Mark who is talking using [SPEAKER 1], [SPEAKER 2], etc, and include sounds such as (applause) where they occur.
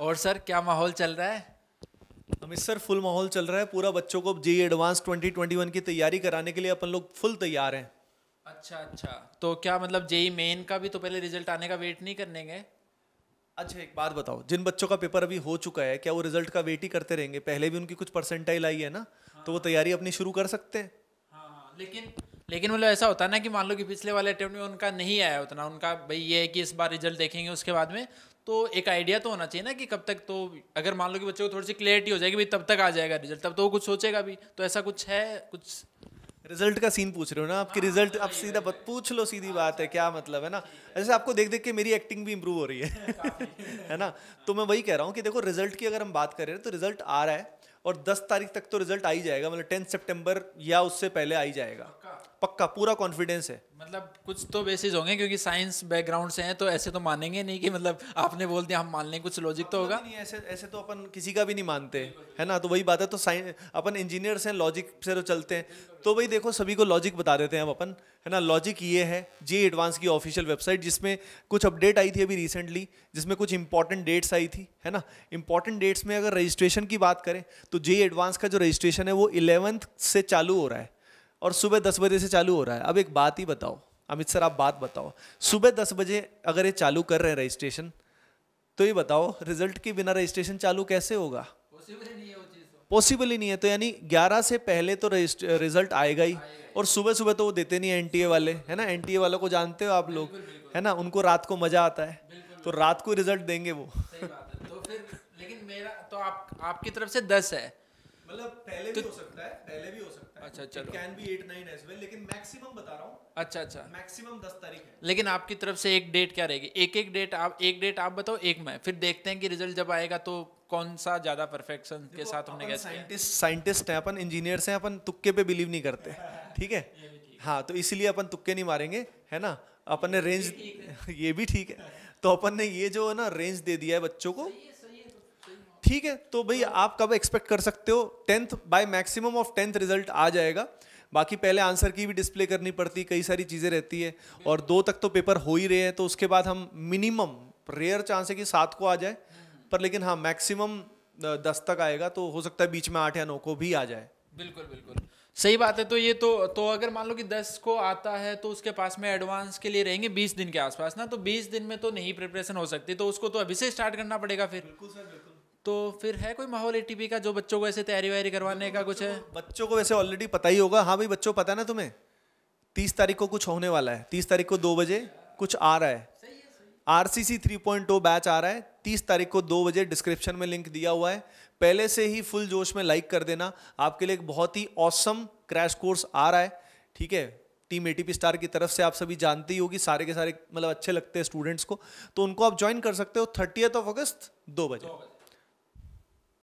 [SPEAKER 1] और सर क्या माहौल चल रहा है अमित तो सर फुल माहौल चल रहा है पूरा बच्चों को जी एडवांस 2021 की तैयारी कराने के लिए अपन लोग फुल तैयार हैं
[SPEAKER 2] अच्छा अच्छा तो क्या मतलब जेई मेन e का भी तो पहले रिजल्ट आने का वेट नहीं करने गए
[SPEAKER 1] अच्छा एक बात बताओ जिन बच्चों का पेपर अभी हो चुका है क्या वो रिजल्ट का वेट ही करते रहेंगे पहले भी उनकी कुछ परसेंटाइल आई है ना हाँ, तो वो हाँ। तैयारी अपनी शुरू कर सकते हैं
[SPEAKER 2] हाँ, हाँ। लेकिन
[SPEAKER 1] लेकिन मतलब ऐसा होता है ना कि मान लो कि पिछले वाले अटैम्प्ट में
[SPEAKER 2] उनका नहीं आया उतना उनका भाई ये है कि इस बार रिजल्ट देखेंगे उसके बाद में तो एक आइडिया तो होना चाहिए ना कि कब तक तो अगर मान लो कि बच्चे को थोड़ी सी क्लियरिटी हो जाएगी भाई तब तक आ जाएगा रिजल्ट तब तो वो कुछ सोचेगा भी तो
[SPEAKER 1] ऐसा कुछ है कुछ रिजल्ट का सीन पूछ रहे हो ना आपके रिजल्ट आप हाँ, सीधा बत, पूछ लो सीधी बात है क्या मतलब है ना जैसे आपको देख देख के मेरी एक्टिंग भी इम्प्रूव हो रही है (laughs) है ना तो मैं वही कह रहा हूँ कि देखो रिजल्ट की अगर हम बात करें तो रिजल्ट आ रहा है और 10 तारीख तक तो रिजल्ट आ ही जाएगा मतलब 10 सितंबर या उससे पहले आ ही जाएगा पक्का पूरा कॉन्फिडेंस है मतलब कुछ तो
[SPEAKER 2] बेसिस होंगे क्योंकि साइंस बैकग्राउंड से हैं तो ऐसे तो मानेंगे नहीं कि मतलब आपने बोल दिया हम मान लें कुछ लॉजिक तो होगा नहीं
[SPEAKER 1] ऐसे ऐसे तो अपन किसी का भी नहीं मानते है ना तो वही बात है तो साइंस अपन इंजीनियर्स हैं लॉजिक से तो चलते हैं तो वही देखो सभी को लॉजिक बता देते हैं हम अपन है ना लॉजिक ये है जे एडवांस की ऑफिशियल वेबसाइट जिसमें कुछ अपडेट आई थी अभी रिसेंटली जिसमें कुछ इंपॉर्टेंट डेट्स आई थी है ना इंपॉर्टेंट डेट्स में अगर रजिस्ट्रेशन की बात करें तो जे एडवांस का जो रजिस्ट्रेशन है वो इलेवंथ से चालू हो रहा है और सुबह दस बजे से चालू हो रहा है अब एक बात ही बताओ अमित सर आप बात बताओ सुबह दस बजे अगर ये चालू कर रहे हैं रजिस्ट्रेशन तो ये बताओ रिजल्ट के बिना रजिस्ट्रेशन चालू कैसे होगा पॉसिबल नहीं है वो चीज़ पॉसिबल ही नहीं है तो यानी 11 से पहले तो रिजल्ट आएगा ही और सुबह सुबह तो वो देते नहीं एनटीए वाले है ना एनटीए वालों को जानते हो आप लोग है ना उनको रात को मजा आता है तो रात को रिजल्ट देंगे वो तो फिर लेकिन मेरा तो आप आपकी तरफ से दस है मतलब पहले भी तो हो सकता है पहले भी हो सकता है अच्छा चलो can be eight nine as well लेकिन मैक्सिमम बता रहा हूँ अच्छा अच्छा मैक्सिमम दस तारीख
[SPEAKER 2] है लेकिन आपकी तरफ से एक डेट क्या रहेगी एक एक डेट आप एक डेट आप बताओ एक मैं फिर देखते हैं कि रिजल्ट जब आएगा तो कौन सा ज्यादा परफेक्शन के साथ हमने गैस साइंटिस्ट
[SPEAKER 1] साइंटिस्ट हैं अपन इंजीनियर्स हैं अपन तुक्के पे बिलीव नहीं करते ठीक है हाँ तो इसीलिए अपन तुक्के नहीं मारेंगे है ना अपन ने रेंज (laughs) ये भी ठीक है तो अपन ने ये जो है ना रेंज दे दिया है बच्चों को तो ठीक है तो भाई आप कब एक्सपेक्ट कर सकते हो tenth by maximum of tenth result आ जाएगा बाकी पहले आंसर की भी डिस्प्ले करनी पड़ती कई सारी चीज़ें रहती है और दो तक तो पेपर हो ही रहे हैं तो उसके बाद हम मिनिमम रेयर चांस है कि सात को आ जाए पर लेकिन हाँ मैक्सिमम दस तक आएगा तो हो सकता है बीच में आठ या नौ को भी आ जाए
[SPEAKER 2] बिल्कुल बिल्कुल सही बात है तो ये तो तो अगर मान लो कि दस को आता है तो उसके पास में एडवांस के लिए रहेंगे बीस दिन के आसपास ना तो बीस दिन में तो नहीं प्रिपरेशन हो सकती तो उसको तो अभी से स्टार्ट करना पड़ेगा फिर बिल्कुल सर बिल्कुल तो फिर है कोई माहौल ए का जो बच्चों को ऐसे तैयारी वैयारी करवाने का कुछ है बच्चों को
[SPEAKER 1] वैसे ऑलरेडी पता ही होगा हाँ भाई बच्चों पता है ना तुम्हें तीस तारीख को कुछ होने वाला है तीस तारीख को दो बजे कुछ आ रहा है R C C three point two batch आ रहा है तीस तारीख को दो बजे डिस्क्रिप्शन में लिंक दिया हुआ है पहले से ही फुल जोश में लाइक कर देना आपके लिए एक बहुत ही औसम क्रैश कोर्स आ रहा है ठीक है टीम ए स्टार की तरफ से आप सभी जानते ही होगी सारे के सारे मतलब अच्छे लगते हैं स्टूडेंट्स को तो उनको आप ज्वाइन कर सकते हो थर्टियथ ऑफ अगस्त दो बजे